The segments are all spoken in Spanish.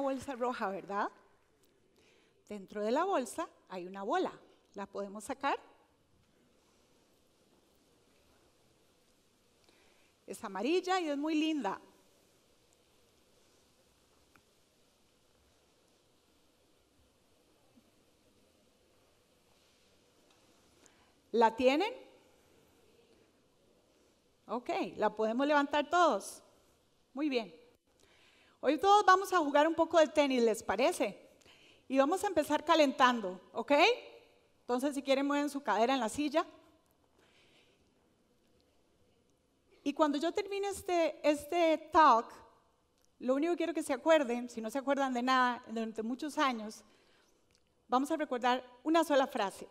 bolsa roja, ¿verdad? Dentro de la bolsa hay una bola. ¿La podemos sacar? Es amarilla y es muy linda. ¿La tienen? Ok, la podemos levantar todos. Muy bien. Hoy todos vamos a jugar un poco de tenis, ¿les parece? Y vamos a empezar calentando, ¿ok? Entonces, si quieren, mueven su cadera en la silla. Y cuando yo termine este, este talk, lo único que quiero que se acuerden, si no se acuerdan de nada durante muchos años, vamos a recordar una sola frase.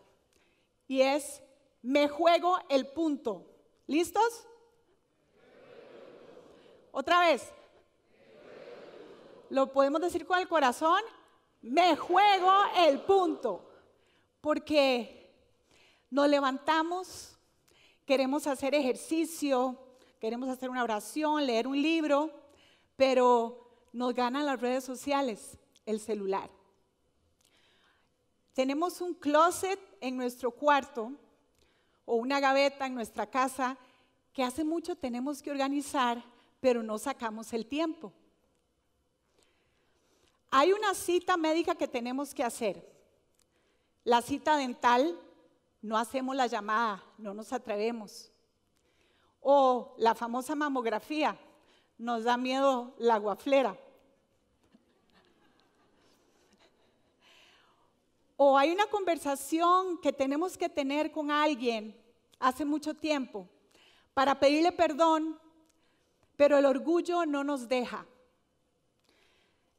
Y es, me juego el punto. ¿Listos? Otra vez, lo podemos decir con el corazón, me juego el punto. Porque nos levantamos, queremos hacer ejercicio, queremos hacer una oración, leer un libro, pero nos ganan las redes sociales, el celular. Tenemos un closet en nuestro cuarto o una gaveta en nuestra casa que hace mucho tenemos que organizar, pero no sacamos el tiempo. Hay una cita médica que tenemos que hacer. La cita dental, no hacemos la llamada, no nos atrevemos. O la famosa mamografía, nos da miedo la guaflera. O hay una conversación que tenemos que tener con alguien hace mucho tiempo para pedirle perdón, pero el orgullo no nos deja.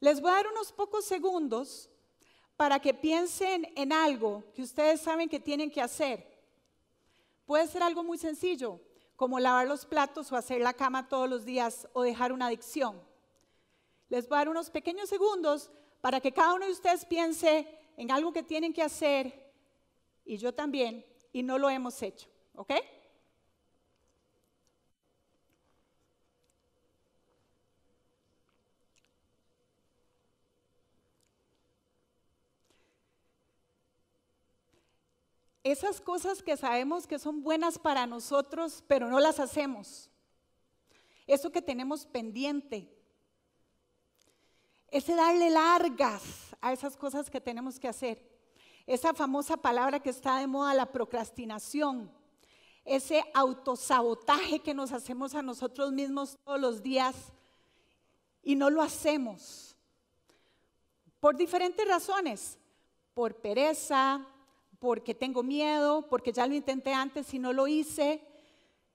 Les voy a dar unos pocos segundos para que piensen en algo que ustedes saben que tienen que hacer. Puede ser algo muy sencillo, como lavar los platos o hacer la cama todos los días o dejar una adicción. Les voy a dar unos pequeños segundos para que cada uno de ustedes piense en algo que tienen que hacer y yo también y no lo hemos hecho, ¿ok? esas cosas que sabemos que son buenas para nosotros, pero no las hacemos. Eso que tenemos pendiente. Ese darle largas a esas cosas que tenemos que hacer. Esa famosa palabra que está de moda, la procrastinación. Ese autosabotaje que nos hacemos a nosotros mismos todos los días y no lo hacemos. Por diferentes razones. Por pereza, porque tengo miedo, porque ya lo intenté antes y no lo hice.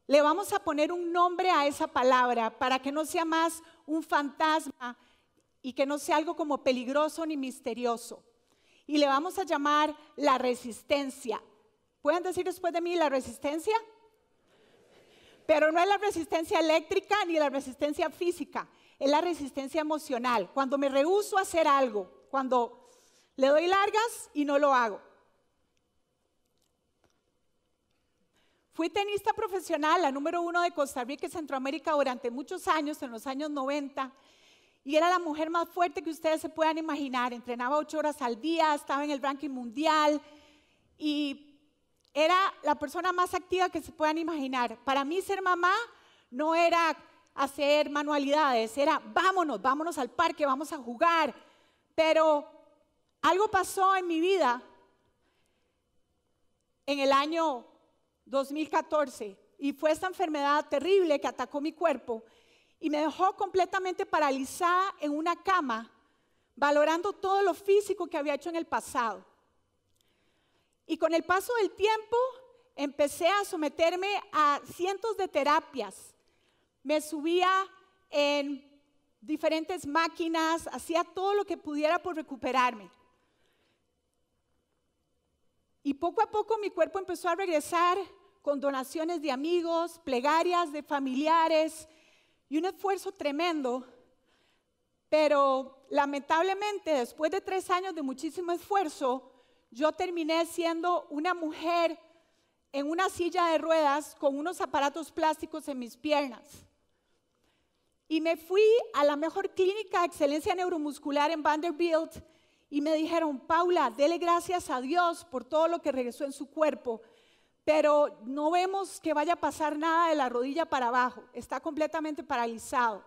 Le vamos a poner un nombre a esa palabra para que no sea más un fantasma y que no sea algo como peligroso ni misterioso. Y le vamos a llamar la resistencia. ¿Pueden decir después de mí la resistencia? Pero no es la resistencia eléctrica ni la resistencia física, es la resistencia emocional. Cuando me rehúso a hacer algo, cuando le doy largas y no lo hago. Fui tenista profesional, la número uno de Costa Rica y Centroamérica durante muchos años, en los años 90. Y era la mujer más fuerte que ustedes se puedan imaginar. Entrenaba ocho horas al día, estaba en el ranking mundial y era la persona más activa que se puedan imaginar. Para mí ser mamá no era hacer manualidades, era vámonos, vámonos al parque, vamos a jugar. Pero algo pasó en mi vida en el año 2014, y fue esta enfermedad terrible que atacó mi cuerpo y me dejó completamente paralizada en una cama, valorando todo lo físico que había hecho en el pasado. Y con el paso del tiempo empecé a someterme a cientos de terapias. Me subía en diferentes máquinas, hacía todo lo que pudiera por recuperarme. Y poco a poco mi cuerpo empezó a regresar con donaciones de amigos, plegarias de familiares y un esfuerzo tremendo. Pero lamentablemente, después de tres años de muchísimo esfuerzo, yo terminé siendo una mujer en una silla de ruedas con unos aparatos plásticos en mis piernas. Y me fui a la mejor clínica de excelencia neuromuscular en Vanderbilt y me dijeron, Paula, dele gracias a Dios por todo lo que regresó en su cuerpo, pero no vemos que vaya a pasar nada de la rodilla para abajo, está completamente paralizado.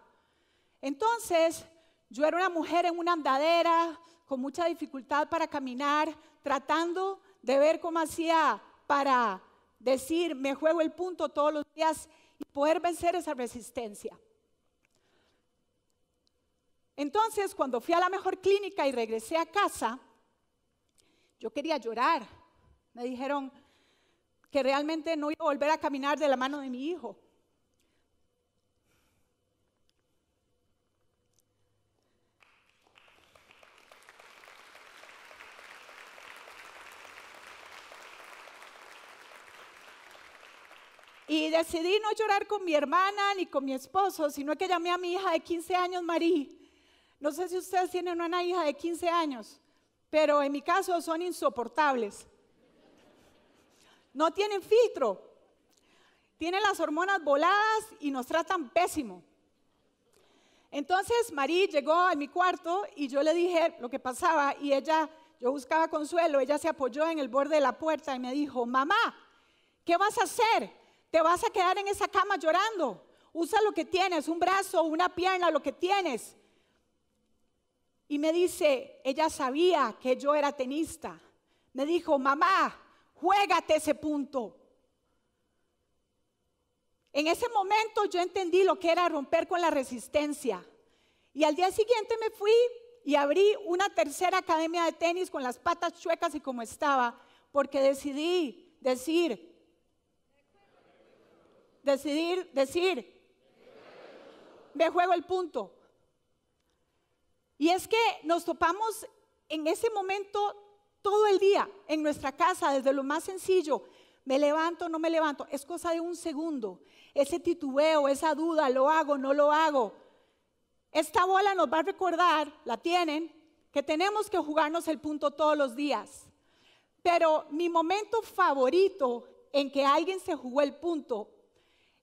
Entonces, yo era una mujer en una andadera, con mucha dificultad para caminar, tratando de ver cómo hacía para decir, me juego el punto todos los días y poder vencer esa resistencia. Entonces, cuando fui a la mejor clínica y regresé a casa, yo quería llorar. Me dijeron, que realmente no iba a volver a caminar de la mano de mi hijo. Y decidí no llorar con mi hermana ni con mi esposo, sino que llamé a mi hija de 15 años, Marí. No sé si ustedes tienen una hija de 15 años, pero en mi caso son insoportables. No tienen filtro. Tienen las hormonas voladas y nos tratan pésimo. Entonces Marí llegó a mi cuarto y yo le dije lo que pasaba y ella, yo buscaba consuelo, ella se apoyó en el borde de la puerta y me dijo, mamá, ¿qué vas a hacer? ¿Te vas a quedar en esa cama llorando? Usa lo que tienes, un brazo, una pierna, lo que tienes. Y me dice, ella sabía que yo era tenista. Me dijo, mamá, juégate ese punto. En ese momento yo entendí lo que era romper con la resistencia. Y al día siguiente me fui y abrí una tercera academia de tenis con las patas chuecas y como estaba, porque decidí decir, decidir, decir, me juego el punto. Y es que nos topamos en ese momento todo el día en nuestra casa, desde lo más sencillo, me levanto, no me levanto, es cosa de un segundo. Ese titubeo, esa duda, lo hago, no lo hago. Esta bola nos va a recordar, la tienen, que tenemos que jugarnos el punto todos los días. Pero mi momento favorito en que alguien se jugó el punto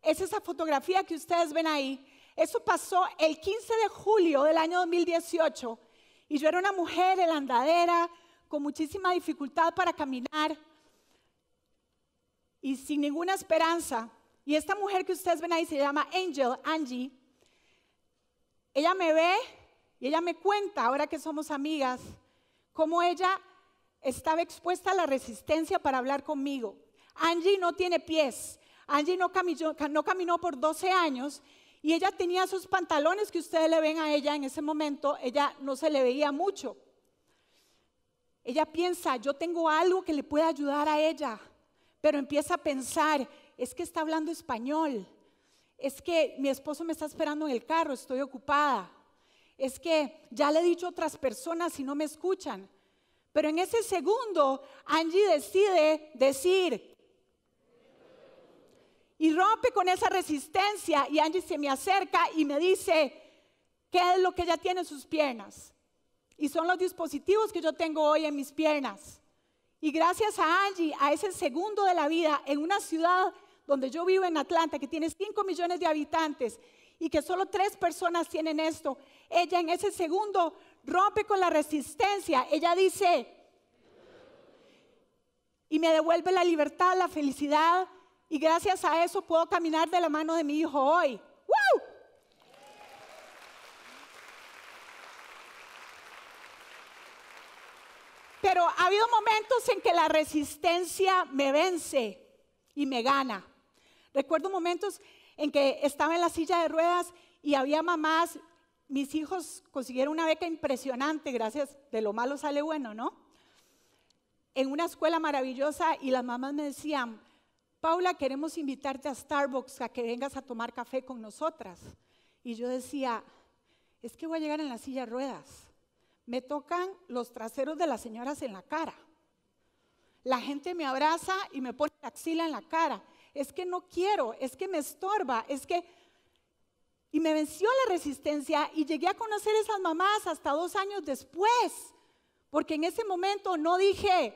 es esa fotografía que ustedes ven ahí. Eso pasó el 15 de julio del año 2018 y yo era una mujer en la andadera, con muchísima dificultad para caminar y sin ninguna esperanza. Y esta mujer que ustedes ven ahí se llama Angel, Angie. Ella me ve y ella me cuenta, ahora que somos amigas, cómo ella estaba expuesta a la resistencia para hablar conmigo. Angie no tiene pies. Angie no caminó, no caminó por 12 años y ella tenía sus pantalones que ustedes le ven a ella en ese momento, ella no se le veía mucho. Ella piensa, yo tengo algo que le puede ayudar a ella, pero empieza a pensar, es que está hablando español, es que mi esposo me está esperando en el carro, estoy ocupada, es que ya le he dicho a otras personas y no me escuchan. Pero en ese segundo, Angie decide decir y rompe con esa resistencia y Angie se me acerca y me dice, ¿qué es lo que ella tiene en sus piernas? y son los dispositivos que yo tengo hoy en mis piernas. Y gracias a Angie, a ese segundo de la vida, en una ciudad donde yo vivo en Atlanta, que tiene 5 millones de habitantes y que solo tres personas tienen esto, ella en ese segundo rompe con la resistencia. Ella dice, y me devuelve la libertad, la felicidad, y gracias a eso puedo caminar de la mano de mi hijo hoy. Pero ha habido momentos en que la resistencia me vence y me gana. Recuerdo momentos en que estaba en la silla de ruedas y había mamás, mis hijos consiguieron una beca impresionante, gracias, de lo malo sale bueno, ¿no? En una escuela maravillosa y las mamás me decían, Paula, queremos invitarte a Starbucks a que vengas a tomar café con nosotras. Y yo decía, es que voy a llegar en la silla de ruedas me tocan los traseros de las señoras en la cara. La gente me abraza y me pone la axila en la cara. Es que no quiero, es que me estorba, es que... Y me venció la resistencia y llegué a conocer esas mamás hasta dos años después, porque en ese momento no dije,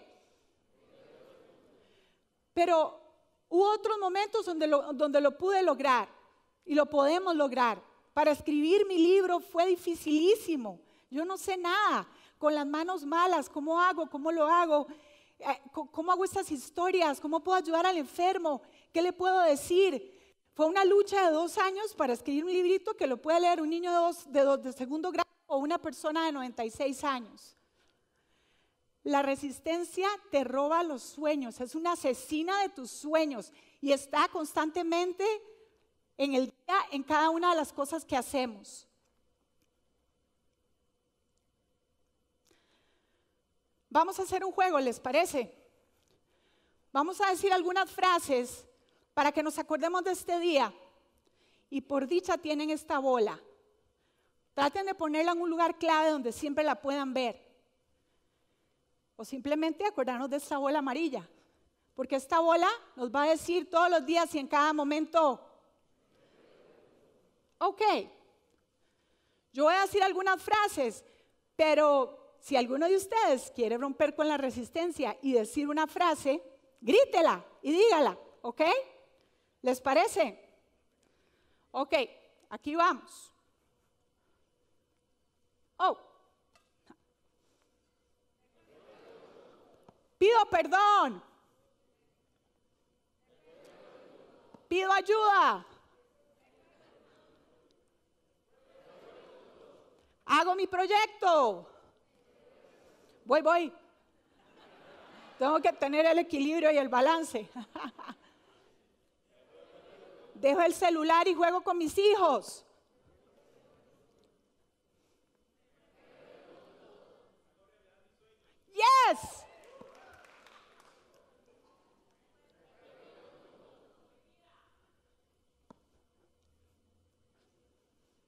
pero hubo otros momentos donde donde lo pude lograr y lo podemos lograr. Para escribir mi libro fue dificilísimo yo no sé nada. Con las manos malas, ¿cómo hago? ¿Cómo lo hago? Eh, ¿Cómo hago estas historias? ¿Cómo puedo ayudar al enfermo? ¿Qué le puedo decir? Fue una lucha de dos años para escribir un librito que lo pueda leer un niño de, segundo grado o una persona de 96 años. La resistencia te roba los sueños, es una asesina de tus sueños y está constantemente en el día, en cada una de las cosas que hacemos. Vamos a hacer un juego, ¿les parece? Vamos a decir algunas frases para que nos acordemos de este día. Y por dicha tienen esta bola. Traten de ponerla en un lugar clave donde siempre la puedan ver. O simplemente acordarnos de esta bola amarilla. Porque esta bola nos va a decir todos los días y en cada momento. Ok. Yo voy a decir algunas frases, pero si alguno de ustedes quiere romper con la resistencia y decir una frase, grítela y dígala, ¿ok? ¿Les parece? Ok, aquí vamos. Oh. Pido perdón. Pido ayuda. Hago mi proyecto voy, voy. Tengo que tener el equilibrio y el balance. Dejo el celular y juego con mis hijos. Yes.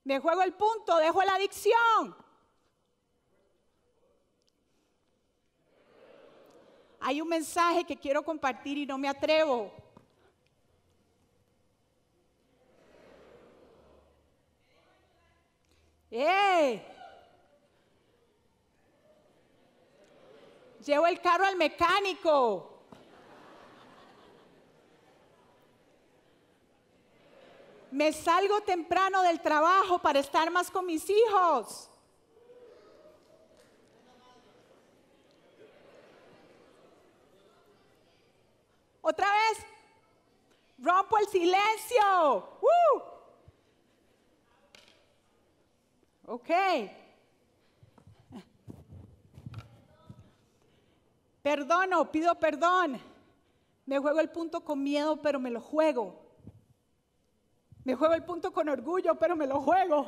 Me juego el punto, dejo la adicción. hay un mensaje que quiero compartir y no me atrevo. ¡Eh! Llevo el carro al mecánico. Me salgo temprano del trabajo para estar más con mis hijos. Otra vez. Rompo el silencio. ¡Uh! Ok. Perdono, pido perdón. Me juego el punto con miedo, pero me lo juego. Me juego el punto con orgullo, pero me lo juego.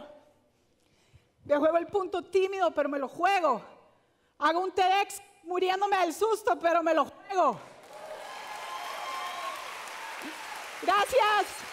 Me juego el punto tímido, pero me lo juego. Hago un TEDx muriéndome del susto, pero me lo juego. Gracias.